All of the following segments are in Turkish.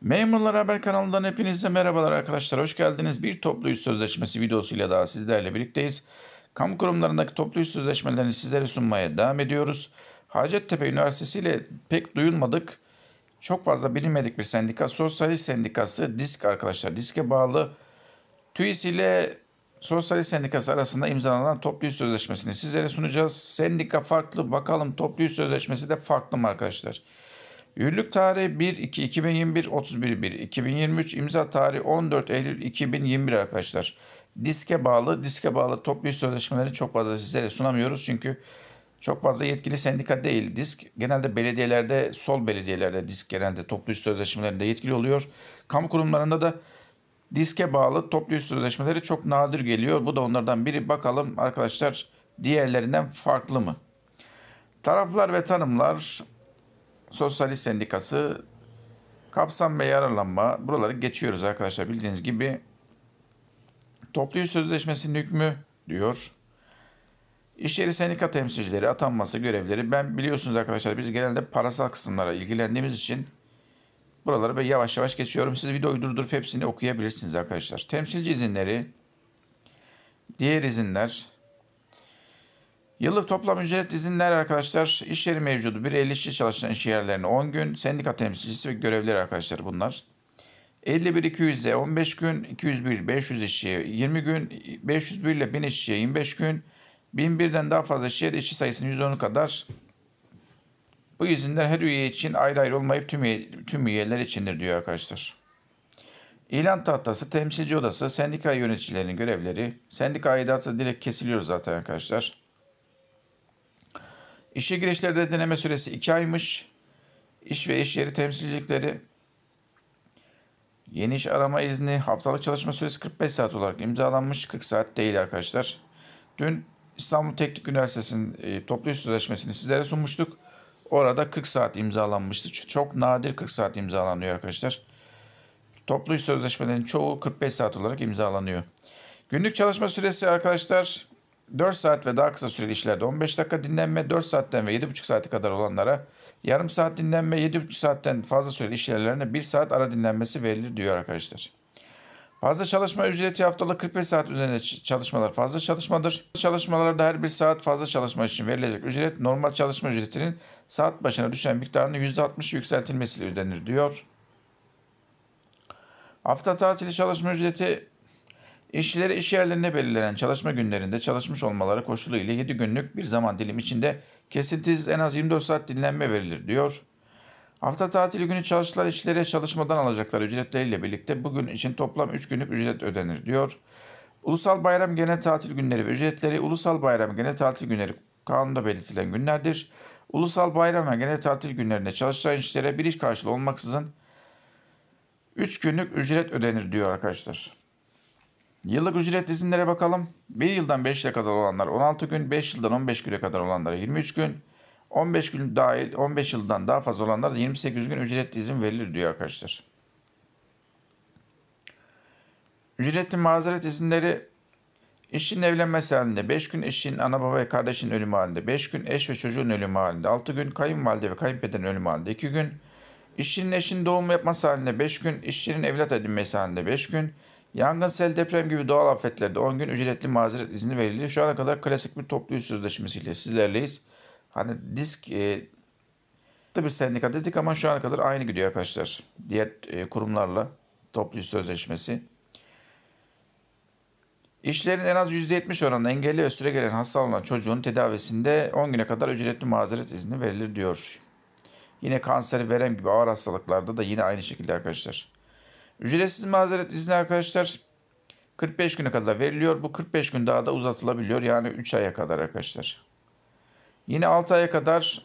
Memurlar Haber kanalından hepinize merhabalar arkadaşlar. Hoş geldiniz. Bir toplu iş sözleşmesi videosuyla daha sizlerle birlikteyiz. Kamu kurumlarındaki toplu iş sözleşmelerini sizlere sunmaya devam ediyoruz. Hacettepe Üniversitesi ile pek duyulmadık, çok fazla bilinmedik bir sendika. Sosyalist Sendikası DISK arkadaşlar. DISK'e bağlı TÜİS ile Sosyalist Sendikası arasında imzalanan toplu iş sözleşmesini sizlere sunacağız. Sendika farklı, bakalım toplu iş sözleşmesi de farklı mı arkadaşlar? Arkadaşlar. Yürürlük tarihi 1-2-2021 31-1-2023 imza tarihi 14 Eylül 2021 arkadaşlar. Diske bağlı, diske bağlı toplu sözleşmeleri çok fazla sizlere sunamıyoruz çünkü çok fazla yetkili sendika değil disk. Genelde belediyelerde, sol belediyelerde disk genelde toplu sözleşmelerinde yetkili oluyor. Kamu kurumlarında da diske bağlı toplu sözleşmeleri çok nadir geliyor. Bu da onlardan biri. Bakalım arkadaşlar diğerlerinden farklı mı? Taraflar ve tanımlar Sosyalist Sendikası kapsam ve yararlanma buraları geçiyoruz arkadaşlar bildiğiniz gibi. Toplu iş sözleşmesinin hükmü diyor. İş yeri sendika temsilcileri atanması görevleri ben biliyorsunuz arkadaşlar biz genelde parasal kısımlara ilgilendiğimiz için buraları böyle yavaş yavaş geçiyorum. Siz videoyu durdurup hepsini okuyabilirsiniz arkadaşlar. Temsilci izinleri, diğer izinler, Yıllık toplam ücret izinler arkadaşlar iş yeri mevcudu bir 50 işçi çalışan iş yerlerine 10 gün sendika temsilcisi ve görevleri arkadaşlar bunlar. 51 200'e 15 gün, 201 500 işçiye 20 gün, 501 ile 1000 işçiye 25 gün, 1001'den daha fazla işçiye de işçi sayısının 110'u kadar. Bu izinler her üye için ayrı ayrı olmayıp tüm, üye, tüm üyeler içindir diyor arkadaşlar. İlan tahtası, temsilci odası, sendika yöneticilerinin görevleri, sendika aidatı direkt kesiliyor zaten arkadaşlar. İşe girişlerde deneme süresi 2 aymış. İş ve iş yeri temsilcilikleri yeni iş arama izni haftalık çalışma süresi 45 saat olarak imzalanmış. 40 saat değil arkadaşlar. Dün İstanbul Teknik Üniversitesi'nin e, toplu iş sözleşmesini sizlere sunmuştuk. Orada 40 saat imzalanmıştı. Çok nadir 40 saat imzalanıyor arkadaşlar. Toplu iş sözleşmelerinin çoğu 45 saat olarak imzalanıyor. Günlük çalışma süresi arkadaşlar 4 saat ve daha kısa süreli işlerde 15 dakika dinlenme, 4 saatten ve 7,5 saate kadar olanlara yarım saat dinlenme, 7,5 saatten fazla süreli işlerlerine 1 saat ara dinlenmesi verilir diyor arkadaşlar. Fazla çalışma ücreti haftalık 45 saat üzerine çalışmalar fazla çalışmadır. Çalışmalarda her bir saat fazla çalışma için verilecek ücret normal çalışma ücretinin saat başına düşen miktarının %60 yükseltilmesiyle ödenir diyor. Hafta tatili çalışma ücreti İşçileri iş yerlerine belirlenen çalışma günlerinde çalışmış olmaları koşuluyla 7 günlük bir zaman dilim içinde kesintisiz en az 24 saat dinlenme verilir diyor. Hafta tatili günü çalışılan işçilere çalışmadan alacakları ücretleriyle birlikte bugün için toplam 3 günlük ücret ödenir diyor. Ulusal bayram genel tatil günleri ve ücretleri ulusal bayram genel tatil günleri kanunda belirtilen günlerdir. Ulusal bayram ve genel tatil günlerinde çalışan işçilere bir iş karşılığı olmaksızın 3 günlük ücret ödenir diyor arkadaşlar. Yıllık ücret izinlere bakalım. 1 yıldan 5 yıla kadar olanlar 16 gün, 5 yıldan 15 güne kadar olanlar 23 gün, 15 gün dahil 15 yıldan daha fazla olanlar 28 gün ücret izin verilir diyor arkadaşlar. Ücretli mazeret izinleri işin evlenmesi halinde 5 gün, işin ana baba ve kardeşinin ölümü halinde 5 gün, eş ve çocuğun ölümü halinde 6 gün, kayınvalide ve kayınpederin ölümü halinde 2 gün, işçinin eşin doğum yapması halinde 5 gün, işçinin evlat edinmesi halinde 5 gün, Yangın, sel, deprem gibi doğal afetlerde 10 gün ücretli mazeret izni verildi. Şu ana kadar klasik bir toplu iş sözleşmesiyle sizlerleyiz. Hani disk e, bir sendika dedik ama şu ana kadar aynı gidiyor arkadaşlar. Diğer e, kurumlarla toplu iş sözleşmesi. İşlerin en az %70 oranında engelli ve süre gelen hasta olan çocuğun tedavisinde 10 güne kadar ücretli mazeret izni verilir diyor. Yine kanser, verem gibi ağır hastalıklarda da yine aynı şekilde arkadaşlar. Ücretsiz mazeret izni arkadaşlar 45 güne kadar veriliyor. Bu 45 gün daha da uzatılabiliyor. Yani 3 aya kadar arkadaşlar. Yine 6 aya kadar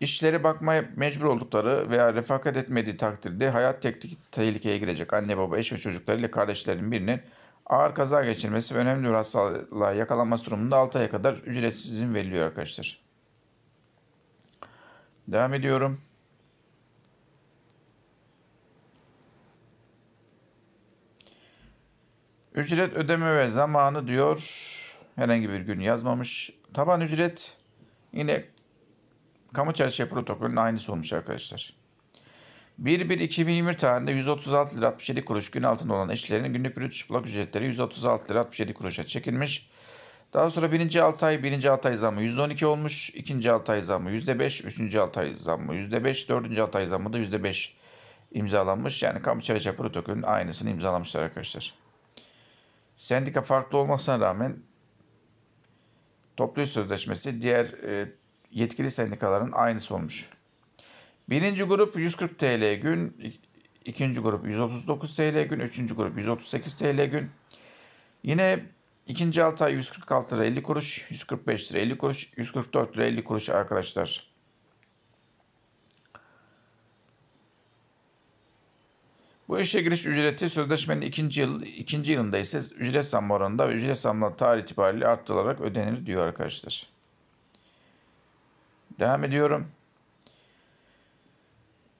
işleri bakmaya mecbur oldukları veya refakat etmediği takdirde hayat teknik tehlikeye girecek anne baba, eş ve çocuklarıyla kardeşlerin birinin ağır kaza geçirmesi ve önemli bir hastalığa yakalanması durumunda 6 aya kadar ücretsiz izin veriliyor arkadaşlar. Devam ediyorum. Ücret ödeme ve zamanı diyor. Herhangi bir gün yazmamış. Taban ücret yine kamu çerçeve protokolünün aynısı olmuş arkadaşlar. 1-1-2020 tarihinde 136 lira 67 kuruş gün altında olan işçilerin günlük brüt iş ücretleri 136 lira 67 kuruşa çekilmiş. Daha sonra 1. 6 ay 1. 6 ay zammı %12 olmuş. 2. 6 ay zammı %5. 3. 6 ay zammı %5. 4. 6 ay zammı da %5 imzalanmış. Yani kamu çerçeve protokolünün aynısını imzalamışlar arkadaşlar. Sendika farklı olmasına rağmen toplu sözleşmesi diğer e, yetkili sendikaların aynısı olmuş. Birinci grup 140 TL gün, ikinci grup 139 TL gün, üçüncü grup 138 TL gün. Yine ikinci altı ay 146 lira 50 kuruş, 145 lira 50 kuruş, 144 lira 50 kuruş arkadaşlar. Bu işe giriş ücreti sözleşmenin ikinci, yıl, ikinci yılında ise ücret zammı oranında ve ücret zammına tarih itibariyle arttırılarak ödenir diyor arkadaşlar. Devam ediyorum.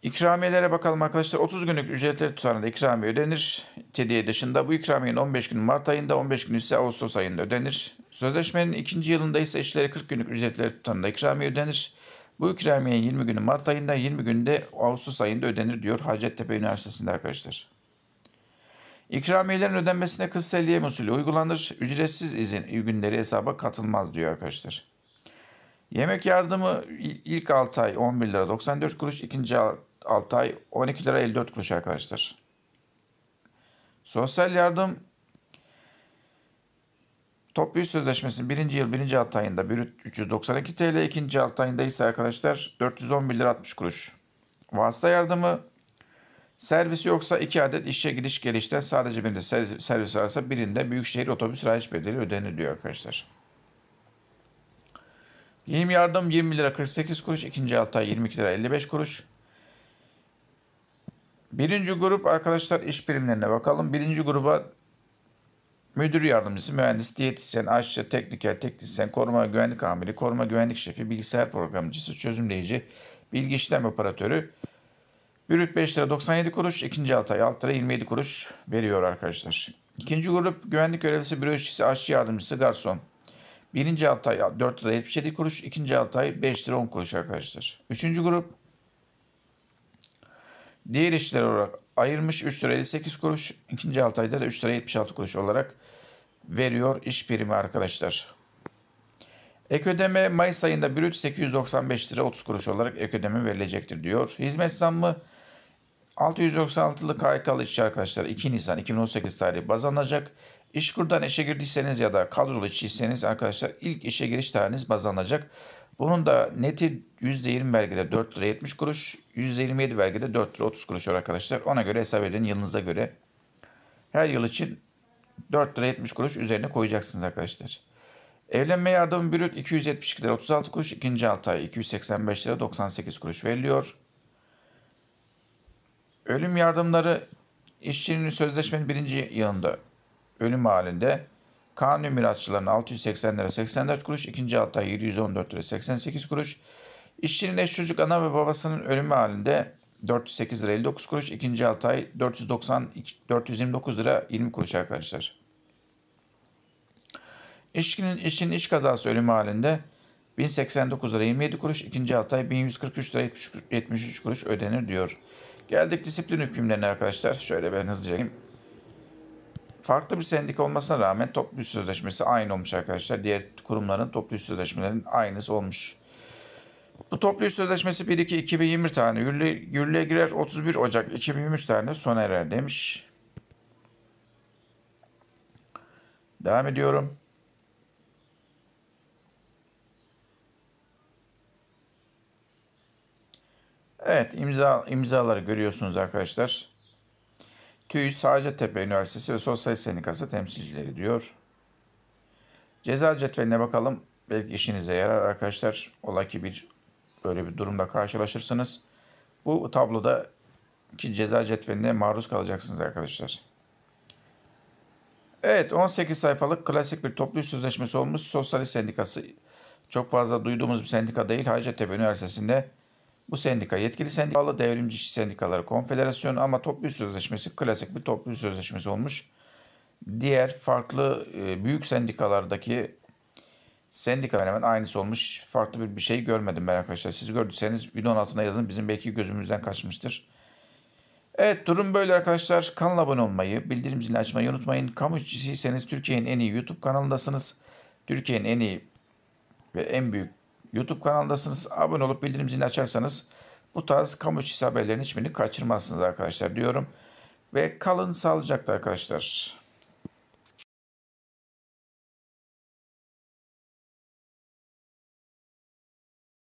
İkramiyelere bakalım arkadaşlar. 30 günlük ücretleri tutarında ikramiye ödenir. Tediye dışında bu ikramiyenin 15 gün Mart ayında 15 gün ise Ağustos ayında ödenir. Sözleşmenin ikinci yılında ise işleri 40 günlük ücretleri tutarında ikramiye ödenir. Bu ikramiye 20 günü Mart ayında, 20 günde Ağustos ayında ödenir diyor Hacettepe Üniversitesi'nde arkadaşlar. İkramiyelerin ödenmesine kız usulü uygulanır. Ücretsiz izin günleri hesaba katılmaz diyor arkadaşlar. Yemek yardımı ilk 6 ay 11 lira 94 kuruş, ikinci 6 ay 12 lira 54 kuruş arkadaşlar. Sosyal yardım Toplu iş sözleşmesinin birinci yıl birinci alt ayında brüt 392 TL, ikinci alt ayında ise arkadaşlar 411 lira 60 kuruş. Vasıta yardımı servisi yoksa 2 adet işe gidiş gelişten sadece birinde servis ararsa birinde büyükşehir otobüs rayiç bedeli ödenir diyor arkadaşlar. Yiyim yardım 20 lira 48 kuruş, ikinci alt ay 22 lira 55 kuruş. Birinci grup arkadaşlar iş birimlerine bakalım. Birinci gruba müdür yardımcısı, mühendis, diyetisyen, aşçı, tekniker, teknisyen, koruma güvenlik amiri, koruma güvenlik şefi, bilgisayar programcısı, çözümleyici, bilgi işlem operatörü. Brüt 5 lira 97 kuruş, ikinci Altay 6 lira 27 kuruş veriyor arkadaşlar. İkinci grup güvenlik görevlisi, büro işçisi, aşçı yardımcısı, garson. Birinci Altay 4 lira 77 kuruş, ikinci Altay 5 lira 10 kuruş arkadaşlar. Üçüncü grup Diğer işler olarak ayırmış 3 lira 58 kuruş. ikinci 6 ayda da 3 lira 76 kuruş olarak veriyor iş primi arkadaşlar. Ek ödeme Mayıs ayında brüt 895 lira 30 kuruş olarak ek ödeme verilecektir diyor. Hizmet zammı 696'lı KHK'lı işçi arkadaşlar 2 Nisan 2018 tarihi baz alınacak. İşkur'dan işe girdiyseniz ya da kadrolu işçiyseniz arkadaşlar ilk işe giriş tarihiniz baz alınacak. Bunun da neti %20 vergide 4 lira 70 kuruş, %27 vergide 4 lira 30 kuruş olarak arkadaşlar. Ona göre hesap edin yılınıza göre. Her yıl için 4 lira 70 kuruş üzerine koyacaksınız arkadaşlar. Evlenme yardımı bürüt 272 lira 36 kuruş. ikinci 6 ay 285 lira 98 kuruş veriliyor. Ölüm yardımları işçinin sözleşmenin birinci yılında ölüm halinde Kanuni mirasçılarına 680 lira 84 kuruş, ikinci ay 714 lira 88 kuruş. İşçinin eş çocuk ana ve babasının ölümü halinde 408 lira 59 kuruş, ikinci ay 490 429 lira 20 kuruş arkadaşlar. İşçinin işin iş kazası ölümü halinde 1089 lira 27 kuruş, ikinci ay 1143 lira 73 kuruş ödenir diyor. Geldik disiplin hükümlerine arkadaşlar. Şöyle ben hızlıca Farklı bir sendika olmasına rağmen toplu iş sözleşmesi aynı olmuş arkadaşlar. Diğer kurumların toplu iş sözleşmelerinin aynısı olmuş. Bu toplu iş sözleşmesi 1-2-2020 tane yürürlüğe, yürürlüğe girer 31 Ocak 2023 tane sona erer demiş. Devam ediyorum. Evet imza imzaları görüyorsunuz arkadaşlar. TÜİ Tepe Üniversitesi ve Sosyal Sendikası temsilcileri diyor. Ceza cetveline bakalım. Belki işinize yarar arkadaşlar. Ola ki bir böyle bir durumda karşılaşırsınız. Bu tabloda ki ceza cetveline maruz kalacaksınız arkadaşlar. Evet 18 sayfalık klasik bir toplu sözleşmesi olmuş Sosyalist Sendikası. Çok fazla duyduğumuz bir sendika değil. Hacettepe Üniversitesi'nde bu sendika yetkili sendikalı devrimci sendikaları konfederasyonu ama toplu sözleşmesi klasik bir toplu sözleşmesi olmuş. Diğer farklı e, büyük sendikalardaki sendika hemen aynısı olmuş. Farklı bir şey görmedim ben arkadaşlar. Siz gördüyseniz videonun altına yazın. Bizim belki gözümüzden kaçmıştır. Evet durum böyle arkadaşlar. Kanala abone olmayı, bildirim zilini açmayı unutmayın. Kamu işçisiyseniz Türkiye'nin en iyi YouTube kanalındasınız. Türkiye'nin en iyi ve en büyük YouTube kanalındasınız. Abone olup bildirim zilini açarsanız bu tarz kamu işçisi haberlerinin hiçbirini kaçırmazsınız arkadaşlar diyorum. Ve kalın sağlıcakla arkadaşlar.